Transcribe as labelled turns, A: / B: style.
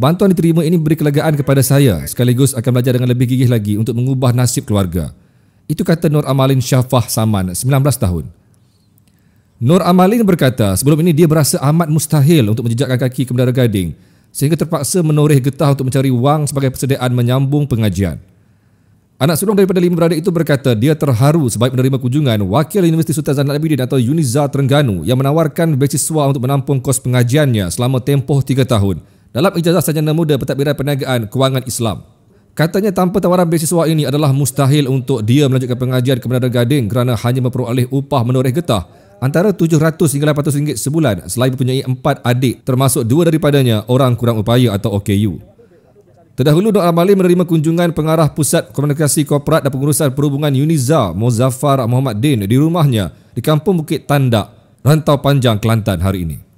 A: Bantuan diterima ini beri kelegaan kepada saya sekaligus akan belajar dengan lebih gigih lagi untuk mengubah nasib keluarga. Itu kata Nur Amalin Syafah Saman, 19 tahun. Nur Amalin berkata, sebelum ini dia berasa amat mustahil untuk menjejakkan kaki ke Bandar Gading sehingga terpaksa menoreh getah untuk mencari wang sebagai persediaan menyambung pengajian. Anak sulung daripada lima beradik itu berkata dia terharu sebaik menerima kunjungan Wakil Universiti Sultan Zainal Abidin atau Uniza Terengganu yang menawarkan beasiswa untuk menampung kos pengajiannya selama tempoh tiga tahun dalam ijazah sarjana muda pentadbiran perniagaan kewangan Islam. Katanya tanpa tawaran beasiswa ini adalah mustahil untuk dia melanjutkan pengajian ke Menara Gading kerana hanya memperoleh upah menoreh getah antara RM700 hingga RM800 sebulan selain mempunyai empat adik termasuk dua daripadanya orang kurang upaya atau OKU. Terdahulu Dr. al menerima kunjungan pengarah Pusat Komunikasi Korporat dan Pengurusan Perhubungan UNIZA Muzaffar Muhammad Din di rumahnya di Kampung Bukit Tandak, Rantau Panjang, Kelantan hari ini.